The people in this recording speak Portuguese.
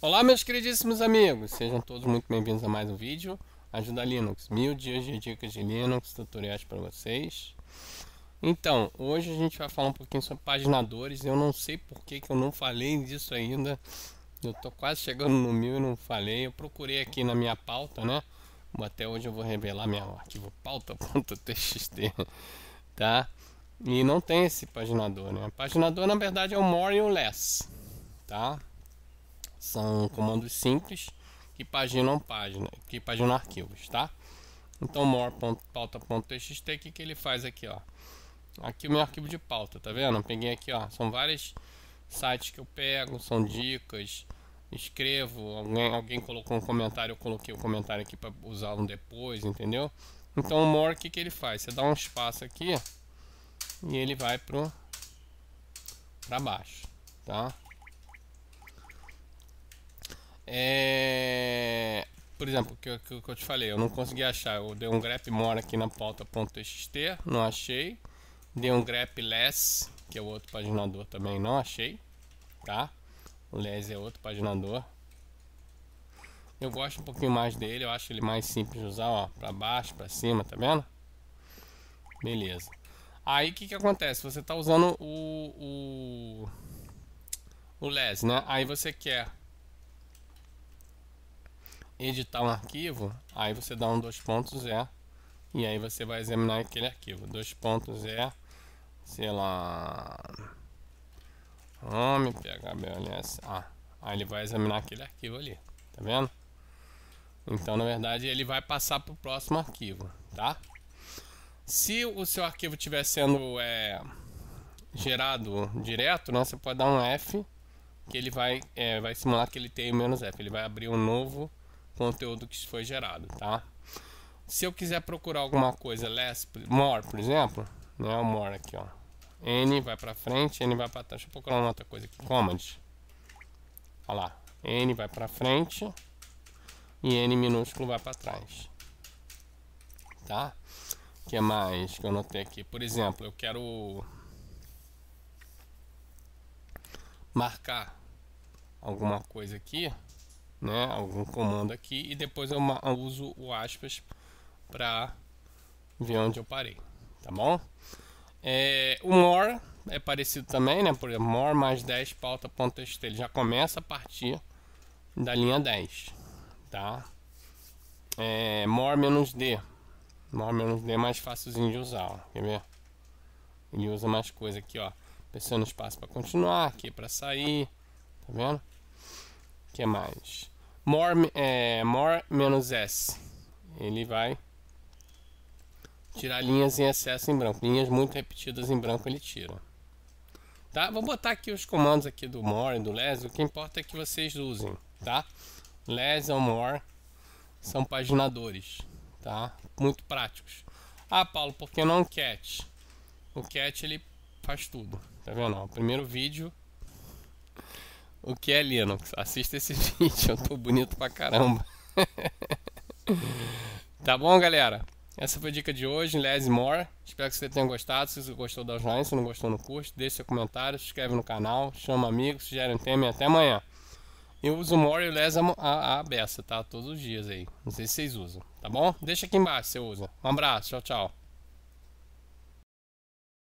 Olá meus queridíssimos amigos, sejam todos muito bem-vindos a mais um vídeo Ajuda Linux, mil dias de dicas de Linux, tutoriais para vocês Então, hoje a gente vai falar um pouquinho sobre paginadores Eu não sei por que, que eu não falei disso ainda Eu tô quase chegando no mil e não falei Eu procurei aqui na minha pauta, né? Até hoje eu vou revelar meu arquivo pauta.txt Tá? E não tem esse paginador, né? O paginador na verdade é o more e o less Tá? São comandos simples que paginam página, que paginam arquivos, tá? Então more.pauta.txt, o que, que ele faz aqui, ó? Aqui o meu arquivo de pauta, tá vendo? Eu peguei aqui, ó, são vários sites que eu pego, são dicas, escrevo, alguém, alguém colocou um comentário, eu coloquei o um comentário aqui para usar um depois, entendeu? Então o more, o que, que ele faz? Você dá um espaço aqui e ele vai pro para baixo, tá? É... Por exemplo, o que, que, que, eu te falei, eu não consegui achar. Eu dei um grep more aqui na pauta.txt, não achei. Dei um grep less, que é o outro paginador também, não achei. Tá? O less é outro paginador. Eu gosto um pouquinho mais dele, eu acho ele mais simples de usar, ó, pra baixo, pra cima, tá vendo? Beleza. Aí o que, que acontece? Você está usando o, o, o, less, né? Aí você quer editar um arquivo, aí você dá um dois pontos é e aí você vai examinar aquele arquivo. Dois pontos é, sei lá, home phbls. Ah, aí ele vai examinar aquele arquivo ali, tá vendo? Então, na verdade, ele vai passar para o próximo arquivo, tá? Se o seu arquivo estiver sendo é, gerado direto, né, você pode dar um F, que ele vai, é, vai simular que ele tem o menos F. Ele vai abrir um novo conteúdo que foi gerado, tá? Se eu quiser procurar alguma coisa less, more, por exemplo, né, o more aqui, ó. N vai para frente, N vai para trás. Deixa eu procurar uma outra coisa aqui, command. Olha lá, N vai para frente e N minúsculo vai para trás. Tá? O que mais que eu notei aqui? Por exemplo, eu quero marcar alguma coisa aqui né, algum comando aqui e depois eu uso o aspas para ver onde eu parei, tá bom? É, o more é parecido também, né? Por exemplo, more mais 10 pauta.txt, ele já começa a partir da linha 10, tá? É, more menos d, more menos d é mais fácilzinho de usar, ó. quer ver? Ele usa mais coisa aqui, ó, pensando no espaço para continuar, aqui para sair, tá vendo? que mais? More, é, more menos S. Ele vai tirar linhas em excesso em branco. Linhas muito repetidas em branco ele tira. Tá? Vou botar aqui os comandos aqui do more, do less. O que importa é que vocês usem, tá? Less ou more são paginadores, tá? Muito práticos. Ah, Paulo, por que não cat? O cat ele faz tudo, tá vendo? O primeiro vídeo o que é Linux? Assista esse vídeo, eu tô bonito pra caramba. tá bom, galera? Essa foi a dica de hoje, Les More. Espero que você tenha gostado. Se você gostou, dá joinha. Se não gostou, não curte. Deixe seu comentário, se inscreve no canal, chama amigos, sugere um tema e até amanhã. Eu uso More e Les a, a, a beça, tá? Todos os dias aí. Não sei se vocês usam, tá bom? Deixa aqui embaixo se você usa. Um abraço, tchau, tchau.